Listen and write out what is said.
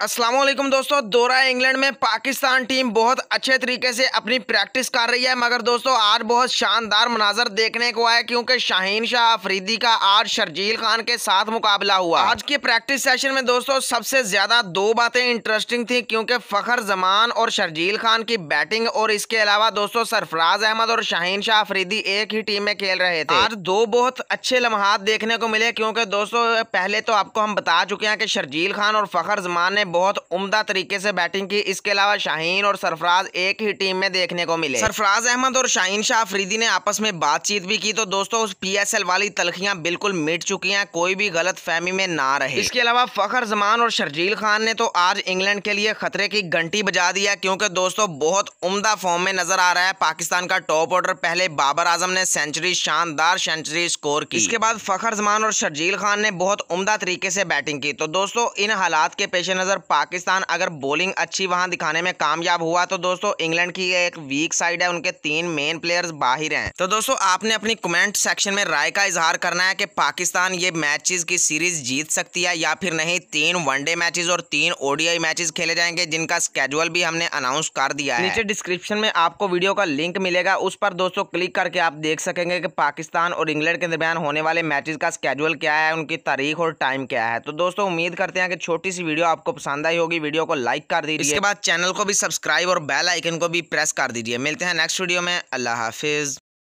असलम दोस्तों दौरा इंग्लैंड में पाकिस्तान टीम बहुत अच्छे तरीके से अपनी प्रैक्टिस कर रही है मगर दोस्तों आज बहुत शानदार मनाजर देखने को आया क्योंकि शाहीन शाह अफरीदी का आज शर्जील खान के साथ मुकाबला हुआ आज के प्रैक्टिस सेशन में दोस्तों सबसे ज्यादा दो बातें इंटरेस्टिंग थी क्योंकि फखर जमान और शर्जील खान की बैटिंग और इसके अलावा दोस्तों सरफराज अहमद और शाहीन शाह अफरीदी एक ही टीम में खेल रहे थे आज दो बहुत अच्छे लम्हात देखने को मिले क्योंकि दोस्तों पहले तो आपको हम बता चुके हैं कि शर्जील खान और फखर जमान ने बहुत उम्दा तरीके से बैटिंग की इसके अलावा शाहीन और सरफराज एक ही टीम में देखने को मिले सरफराज अहमद और शाहीन शाह अफरीदी ने आपस में बातचीत भी की तो दोस्तों उस एल वाली तलखियां बिल्कुल मिट चुकी हैं कोई भी गलत फहमी में ना रहे इसके अलावा फखर जमान और शर्जील खान ने तो आज इंग्लैंड के लिए खतरे की घंटी बजा दिया क्योंकि दोस्तों बहुत उम्दा फॉर्म में नजर आ रहा है पाकिस्तान का टॉप ऑर्डर पहले बाबर आजम ने सेंचुरी शानदार सेंचुरी स्कोर की इसके बाद फखर जमान और शर्जील खान ने बहुत उम्दा तरीके से बैटिंग की तो दोस्तों इन हालात के पेश नजर और पाकिस्तान अगर बॉलिंग अच्छी वहां दिखाने में कामयाब हुआ तो दोस्तों इंग्लैंड की एक वीक साइड है उनके तीन मेन प्लेयर्स बाहर हैं तो दोस्तों आपने अपनी कमेंट सेक्शन में राय का इजहार करना है कि पाकिस्तान ये मैचेस की सीरीज जीत सकती है या फिर नहीं तीन वनडे मैचेज और तीन ओडीआई मैचेज खेले जाएंगे जिनका स्केजुअल भी हमने अनाउंस कर दिया है नीचे डिस्क्रिप्शन में आपको वीडियो का लिंक मिलेगा उस पर दोस्तों क्लिक करके आप देख सकेंगे की पाकिस्तान और इंग्लैंड के दरमियान होने वाले मैचेज का स्केजुअल क्या है उनकी तारीख और टाइम क्या है तो दोस्तों उम्मीद करते हैं कि छोटी सी वीडियो आपको पसंद पसंद आई होगी वीडियो को लाइक कर दीजिए इसके बाद चैनल को भी सब्सक्राइब और बेल आइकन को भी प्रेस कर दीजिए मिलते हैं नेक्स्ट वीडियो में अल्लाह हाफिज़